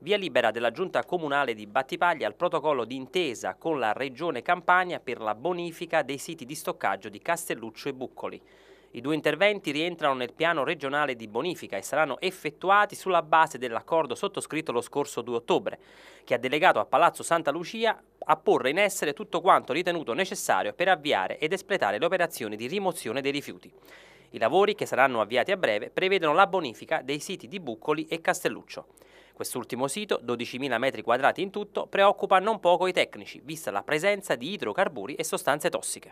via libera della Giunta Comunale di Battipaglia al protocollo di intesa con la Regione Campania per la bonifica dei siti di stoccaggio di Castelluccio e Buccoli. I due interventi rientrano nel piano regionale di bonifica e saranno effettuati sulla base dell'accordo sottoscritto lo scorso 2 ottobre, che ha delegato a Palazzo Santa Lucia a porre in essere tutto quanto ritenuto necessario per avviare ed espletare le operazioni di rimozione dei rifiuti. I lavori, che saranno avviati a breve, prevedono la bonifica dei siti di Buccoli e Castelluccio. Quest'ultimo sito, 12.000 m2 in tutto, preoccupa non poco i tecnici, vista la presenza di idrocarburi e sostanze tossiche.